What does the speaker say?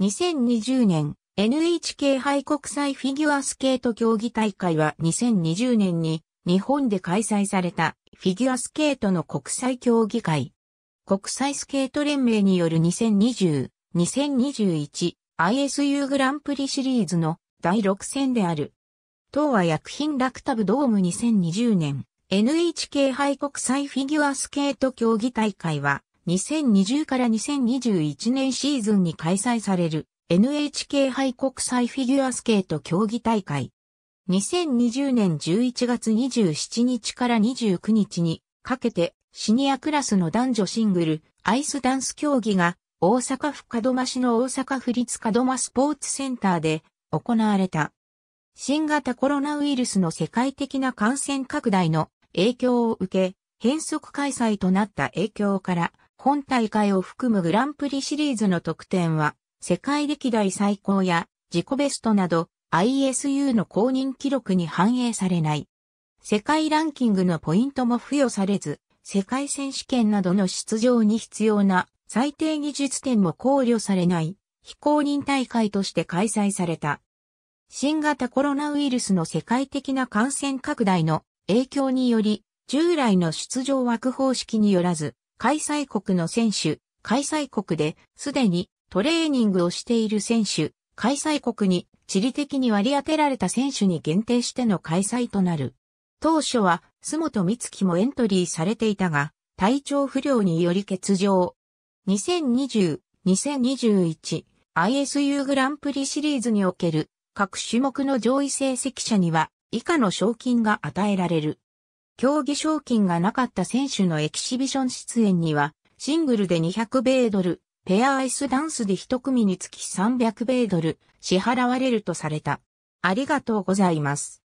2020年 NHK 杯国際フィギュアスケート競技大会は2020年に日本で開催されたフィギュアスケートの国際競技会。国際スケート連盟による2020、2021 ISU グランプリシリーズの第6戦である。東和薬品ラクタブドーム2020年 NHK 杯国際フィギュアスケート競技大会は2020から2021年シーズンに開催される NHK 杯国際フィギュアスケート競技大会。2020年11月27日から29日にかけてシニアクラスの男女シングルアイスダンス競技が大阪府門真市の大阪府立門真スポーツセンターで行われた。新型コロナウイルスの世界的な感染拡大の影響を受け、変則開催となった影響から本大会を含むグランプリシリーズの得点は、世界歴代最高や自己ベストなど ISU の公認記録に反映されない。世界ランキングのポイントも付与されず、世界選手権などの出場に必要な最低技術点も考慮されない非公認大会として開催された。新型コロナウイルスの世界的な感染拡大の影響により、従来の出場枠方式によらず、開催国の選手、開催国で、すでにトレーニングをしている選手、開催国に地理的に割り当てられた選手に限定しての開催となる。当初は、須本美月もエントリーされていたが、体調不良により欠場。2020、2021、ISU グランプリシリーズにおける各種目の上位成績者には以下の賞金が与えられる。競技賞金がなかった選手のエキシビション出演には、シングルで200米ドル、ペアアイスダンスで一組につき300米ドル支払われるとされた。ありがとうございます。